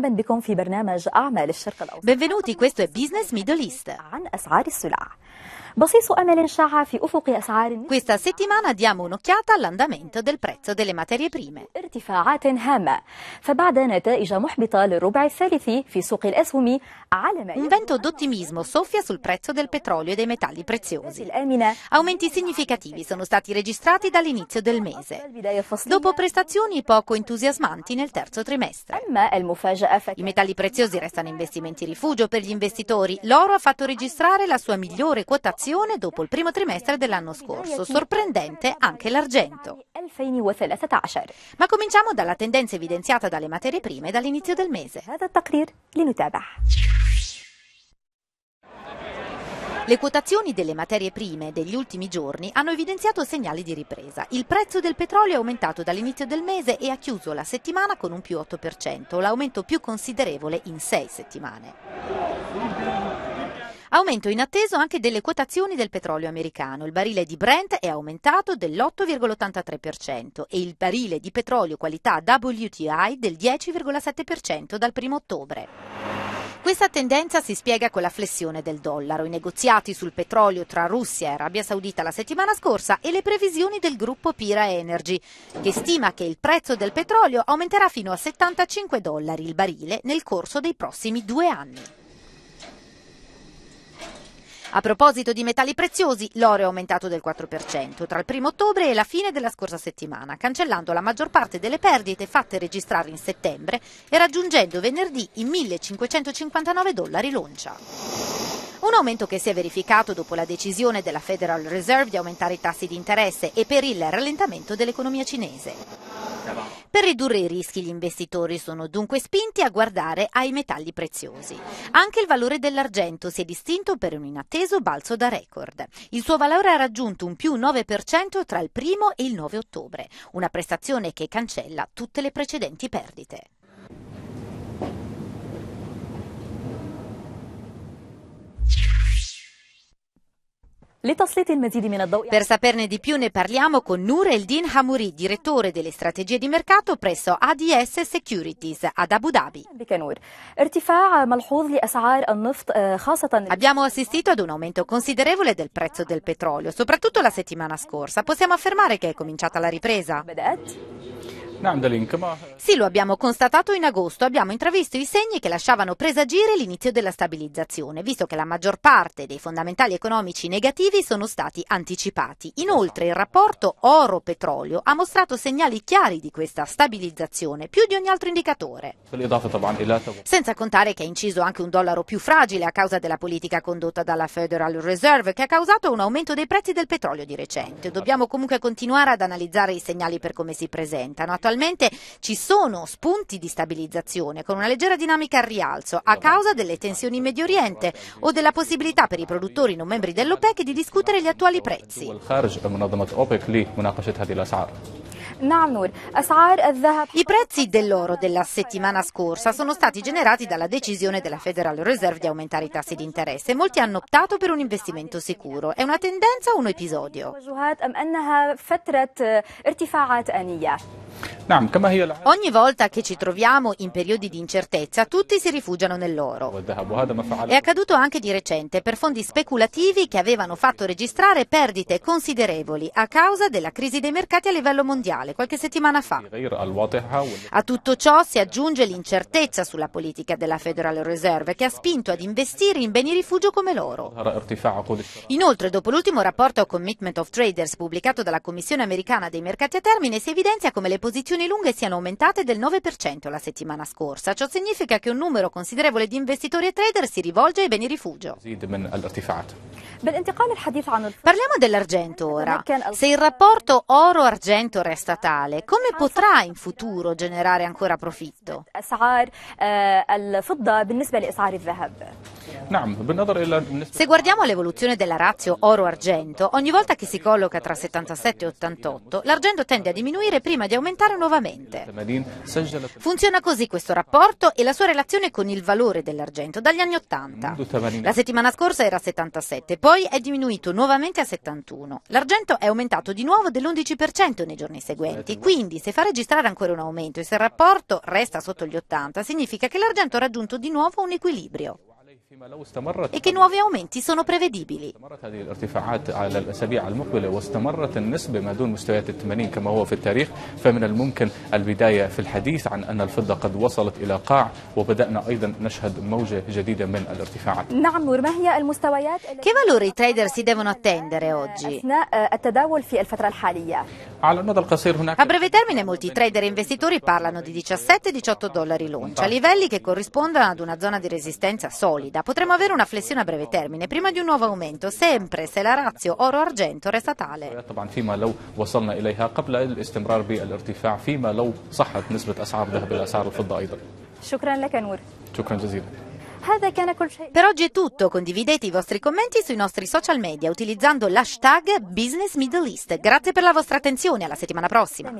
مرحبا بكم في برنامج أعمال الشرق الأوسط Benvenuti, questo بيزنس ميدل إيست. عن أسعار السلع Questa settimana diamo un'occhiata all'andamento del prezzo delle materie prime. Un vento d'ottimismo soffia sul prezzo del petrolio e dei metalli preziosi. Aumenti significativi sono stati registrati dall'inizio del mese, dopo prestazioni poco entusiasmanti nel terzo trimestre. I metalli preziosi restano investimenti rifugio per gli investitori. L'oro ha fatto registrare la sua migliore quotazione inflazione dopo il primo trimestre dell'anno scorso, sorprendente anche l'argento. Ma cominciamo dalla tendenza evidenziata dalle materie prime dall'inizio del mese. Le quotazioni delle materie prime degli ultimi giorni hanno evidenziato segnali di ripresa. Il prezzo del petrolio è aumentato dall'inizio del mese e ha chiuso la settimana con un più 8%, l'aumento più considerevole in sei settimane. Aumento inatteso anche delle quotazioni del petrolio americano. Il barile di Brent è aumentato dell'8,83% e il barile di petrolio qualità WTI del 10,7% dal 1 ottobre. Questa tendenza si spiega con la flessione del dollaro, i negoziati sul petrolio tra Russia e Arabia Saudita la settimana scorsa e le previsioni del gruppo Pira Energy, che stima che il prezzo del petrolio aumenterà fino a 75 dollari il barile nel corso dei prossimi due anni. A proposito di metalli preziosi, l'oro è aumentato del 4% tra il 1 ottobre e la fine della scorsa settimana, cancellando la maggior parte delle perdite fatte registrare in settembre e raggiungendo venerdì i 1559 dollari l'oncia. Un aumento che si è verificato dopo la decisione della Federal Reserve di aumentare i tassi di interesse e per il rallentamento dell'economia cinese. Per ridurre i rischi gli investitori sono dunque spinti a guardare ai metalli preziosi. Anche il valore dell'argento si è distinto per un inatteso balzo da record. Il suo valore ha raggiunto un più 9% tra il 1 e il 9 ottobre, una prestazione che cancella tutte le precedenti perdite. Per saperne di più ne parliamo con Nur Eldin Hamouri, direttore delle strategie di mercato presso ADS Securities ad Abu Dhabi. Abbiamo assistito ad un aumento considerevole del prezzo del petrolio, soprattutto la settimana scorsa. Possiamo affermare che è cominciata la ripresa. Sì, lo abbiamo constatato in agosto, abbiamo intravisto i segni che lasciavano presagire l'inizio della stabilizzazione, visto che la maggior parte dei fondamentali economici negativi sono stati anticipati. Inoltre il rapporto oro-petrolio ha mostrato segnali chiari di questa stabilizzazione, più di ogni altro indicatore. Senza contare che ha inciso anche un dollaro più fragile a causa della politica condotta dalla Federal Reserve, che ha causato un aumento dei prezzi del petrolio di recente. Dobbiamo comunque continuare ad analizzare i segnali per come si presentano attualmente ci sono spunti di stabilizzazione con una leggera dinamica al rialzo a causa delle tensioni in Medio Oriente o della possibilità per i produttori non membri dell'OPEC di discutere gli attuali prezzi. I prezzi dell'oro della settimana scorsa sono stati generati dalla decisione della Federal Reserve di aumentare i tassi di interesse. Molti hanno optato per un investimento sicuro. È una tendenza o un episodio? Ogni volta che ci troviamo in periodi di incertezza, tutti si rifugiano nell'oro. È accaduto anche di recente per fondi speculativi che avevano fatto registrare perdite considerevoli a causa della crisi dei mercati a livello mondiale qualche settimana fa. A tutto ciò si aggiunge l'incertezza sulla politica della Federal Reserve che ha spinto ad investire in beni rifugio come l'oro. Inoltre, dopo l'ultimo rapporto Commitment of Traders pubblicato dalla Commissione americana dei mercati a termine, si evidenzia come le posizioni stagioni lunghe siano aumentate del 9% la settimana scorsa. Ciò significa che un numero considerevole di investitori e trader si rivolge ai beni rifugio. Parliamo dell'argento ora. Eh, Se il rapporto oro-argento resta tale, come potrà in futuro generare ancora profitto? Se guardiamo l'evoluzione della ratio oro-argento, ogni volta che si colloca tra 77 e 88, l'argento tende a diminuire prima di aumentare nuovamente. Funziona così questo rapporto e la sua relazione con il valore dell'argento dagli anni 80. La settimana scorsa era 77, poi è diminuito nuovamente a 71. L'argento è aumentato di nuovo dell'11% nei giorni seguenti, eh, quindi se fa registrare ancora un aumento e se il rapporto resta sotto gli 80, significa che l'argento ha raggiunto di nuovo un equilibrio e che nuovi aumenti sono prevedibili. Che valori i trader si devono attendere oggi? A breve termine molti trader e investitori parlano di 17-18 dollari l'oncia, livelli che corrispondono ad una zona di resistenza solida crescita, potremo avere una flessione a breve termine, prima di un nuovo aumento, sempre se la razio oro-argento resta tale. Per oggi è tutto, condividete i vostri commenti sui nostri social media utilizzando l'hashtag Business Middle East. Grazie per la vostra attenzione, alla settimana prossima.